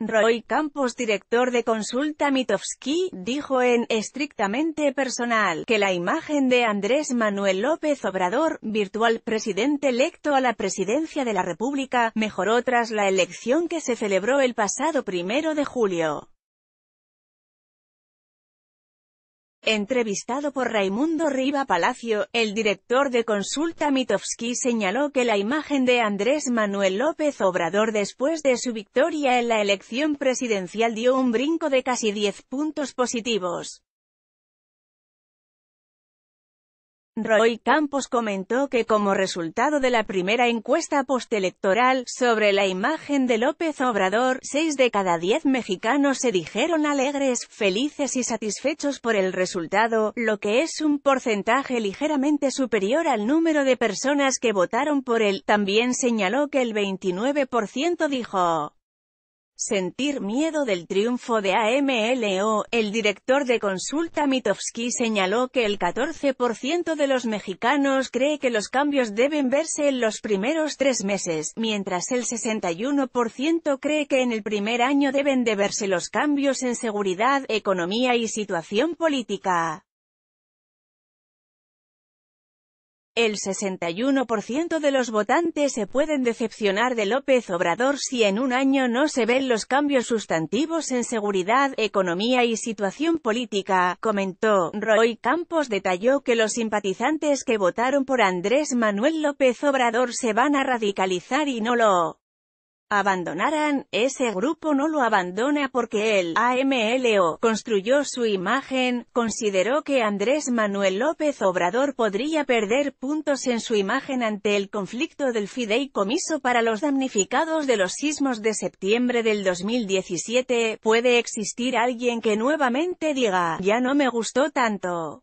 Roy Campos, director de consulta Mitofsky, dijo en Estrictamente Personal que la imagen de Andrés Manuel López Obrador, virtual presidente electo a la presidencia de la República, mejoró tras la elección que se celebró el pasado primero de julio. Entrevistado por Raimundo Riva Palacio, el director de Consulta Mitofsky señaló que la imagen de Andrés Manuel López Obrador después de su victoria en la elección presidencial dio un brinco de casi 10 puntos positivos. Roy Campos comentó que como resultado de la primera encuesta postelectoral sobre la imagen de López Obrador, 6 de cada 10 mexicanos se dijeron alegres, felices y satisfechos por el resultado, lo que es un porcentaje ligeramente superior al número de personas que votaron por él. También señaló que el 29% dijo sentir miedo del triunfo de AMLO, el director de consulta Mitofsky señaló que el 14% de los mexicanos cree que los cambios deben verse en los primeros tres meses, mientras el 61% cree que en el primer año deben de verse los cambios en seguridad, economía y situación política. El 61% de los votantes se pueden decepcionar de López Obrador si en un año no se ven los cambios sustantivos en seguridad, economía y situación política, comentó. Roy Campos detalló que los simpatizantes que votaron por Andrés Manuel López Obrador se van a radicalizar y no lo abandonaran, ese grupo no lo abandona porque el AMLO construyó su imagen, consideró que Andrés Manuel López Obrador podría perder puntos en su imagen ante el conflicto del fideicomiso para los damnificados de los sismos de septiembre del 2017, puede existir alguien que nuevamente diga, ya no me gustó tanto.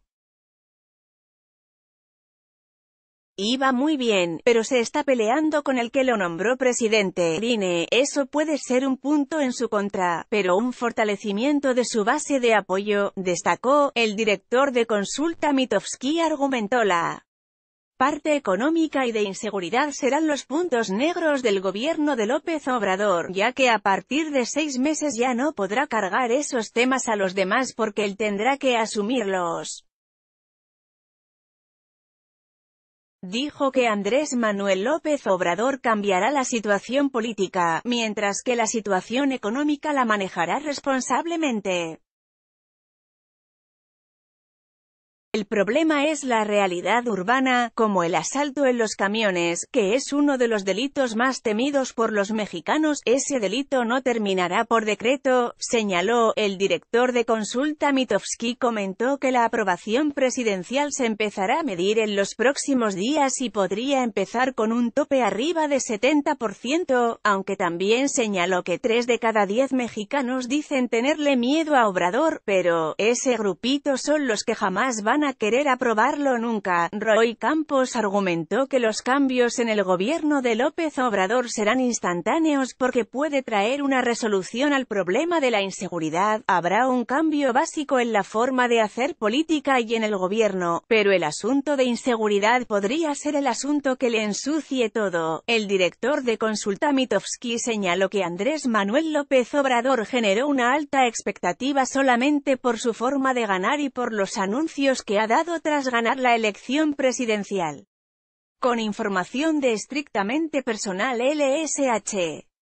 Iba muy bien, pero se está peleando con el que lo nombró presidente, Irine, eso puede ser un punto en su contra, pero un fortalecimiento de su base de apoyo, destacó, el director de consulta Mitofsky argumentó la parte económica y de inseguridad serán los puntos negros del gobierno de López Obrador, ya que a partir de seis meses ya no podrá cargar esos temas a los demás porque él tendrá que asumirlos. dijo que Andrés Manuel López Obrador cambiará la situación política, mientras que la situación económica la manejará responsablemente. El problema es la realidad urbana, como el asalto en los camiones, que es uno de los delitos más temidos por los mexicanos. Ese delito no terminará por decreto, señaló. El director de consulta Mitofsky comentó que la aprobación presidencial se empezará a medir en los próximos días y podría empezar con un tope arriba de 70%, aunque también señaló que 3 de cada 10 mexicanos dicen tenerle miedo a Obrador, pero, ese grupito son los que jamás van a querer aprobarlo nunca. Roy Campos argumentó que los cambios en el gobierno de López Obrador serán instantáneos porque puede traer una resolución al problema de la inseguridad. Habrá un cambio básico en la forma de hacer política y en el gobierno, pero el asunto de inseguridad podría ser el asunto que le ensucie todo. El director de consulta Mitofsky señaló que Andrés Manuel López Obrador generó una alta expectativa solamente por su forma de ganar y por los anuncios que ha dado tras ganar la elección presidencial. Con información de estrictamente personal LSH.